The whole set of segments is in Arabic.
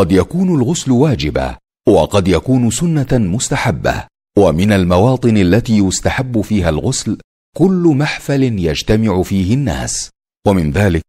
قد يكون الغسل واجبا وقد يكون سنه مستحبه ومن المواطن التي يستحب فيها الغسل كل محفل يجتمع فيه الناس ومن ذلك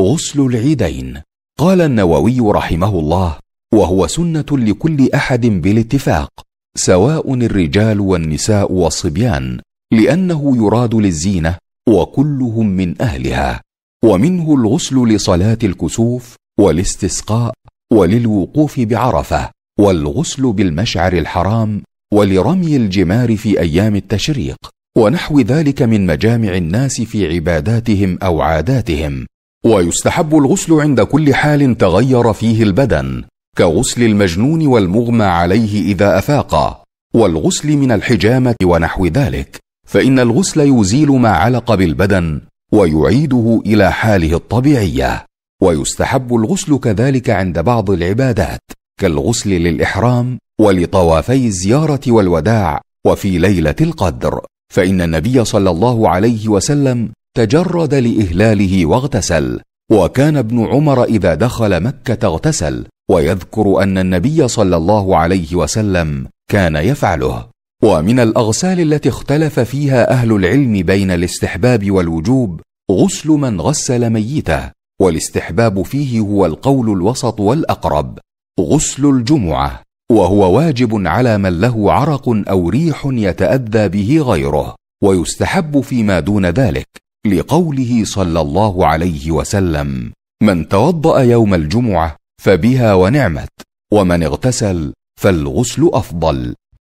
غسل العيدين قال النووي رحمه الله وهو سنه لكل احد بالاتفاق سواء الرجال والنساء والصبيان لانه يراد للزينه وكلهم من اهلها ومنه الغسل لصلاه الكسوف والاستسقاء وللوقوف بعرفه والغسل بالمشعر الحرام ولرمي الجمار في ايام التشريق ونحو ذلك من مجامع الناس في عباداتهم او عاداتهم ويستحب الغسل عند كل حال تغير فيه البدن كغسل المجنون والمغمى عليه اذا افاق والغسل من الحجامه ونحو ذلك فان الغسل يزيل ما علق بالبدن ويعيده الى حاله الطبيعيه ويستحب الغسل كذلك عند بعض العبادات كالغسل للاحرام ولطوافي الزياره والوداع وفي ليله القدر فان النبي صلى الله عليه وسلم تجرد لاهلاله واغتسل وكان ابن عمر اذا دخل مكه اغتسل ويذكر ان النبي صلى الله عليه وسلم كان يفعله ومن الاغسال التي اختلف فيها اهل العلم بين الاستحباب والوجوب غسل من غسل ميته والاستحباب فيه هو القول الوسط والاقرب غسل الجمعه وهو واجب على من له عرق او ريح يتاذى به غيره ويستحب فيما دون ذلك لقوله صلى الله عليه وسلم من توضا يوم الجمعه فبها ونعمت ومن اغتسل فالغسل افضل